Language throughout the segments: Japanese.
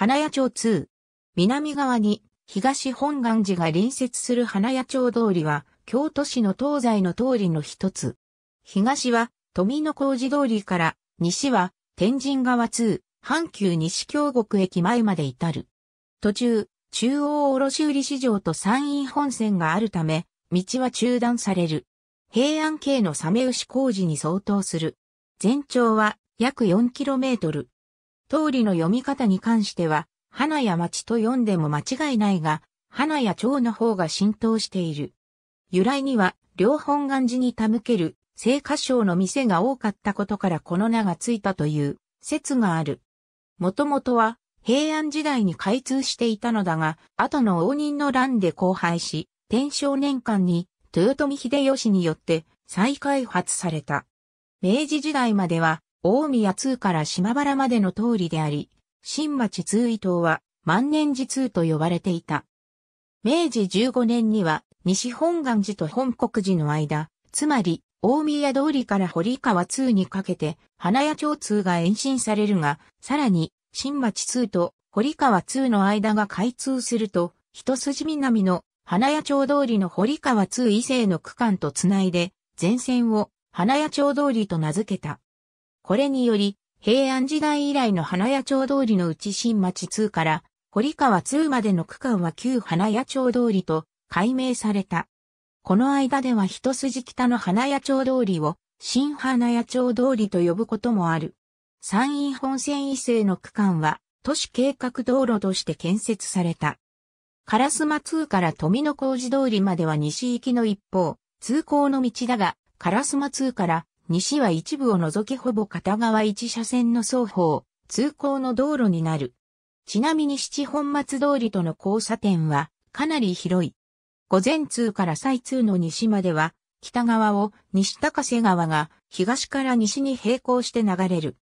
花屋町2。南側に東本願寺が隣接する花屋町通りは、京都市の東西の通りの一つ。東は富野小路通りから、西は天神川2、阪急西京極駅前まで至る。途中、中央卸売市場と山陰本線があるため、道は中断される。平安系のサメ牛工事に相当する。全長は約 4km。通りの読み方に関しては、花や町と読んでも間違いないが、花や蝶の方が浸透している。由来には、両本願寺に手向ける、聖歌唱の店が多かったことからこの名がついたという説がある。もともとは、平安時代に開通していたのだが、後の応仁の乱で荒廃し、天正年間に豊臣秀吉によって再開発された。明治時代までは大宮通から島原までの通りであり、新町通伊東は万年寺通と呼ばれていた。明治15年には西本願寺と本国寺の間、つまり大宮通りから堀川通にかけて花屋町通が延伸されるが、さらに新町通と堀川通の間が開通すると、一筋南の花屋町通りの堀川通以西の区間とつないで、前線を花屋町通りと名付けた。これにより、平安時代以来の花屋町通りのうち新町2から堀川2までの区間は旧花屋町通りと改名された。この間では一筋北の花屋町通りを新花屋町通りと呼ぶこともある。山陰本線以西の区間は都市計画道路として建設された。烏丸通から富野工事通りまでは西行きの一方、通行の道だが、烏丸通から西は一部を除きほぼ片側一車線の双方、通行の道路になる。ちなみに七本松通りとの交差点はかなり広い。午前通から再通の西までは、北側を西高瀬川が東から西に並行して流れる。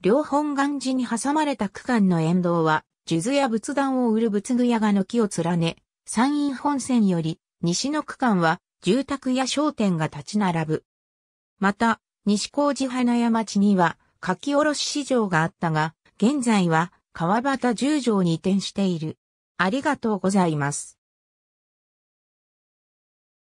両本願寺に挟まれた区間の沿道は、数珠や仏壇を売る仏具屋が軒を連ね、山陰本線より西の区間は住宅や商店が立ち並ぶ。また、西高寺花屋町には書き下ろし市場があったが、現在は川端十条に移転している。ありがとうございます。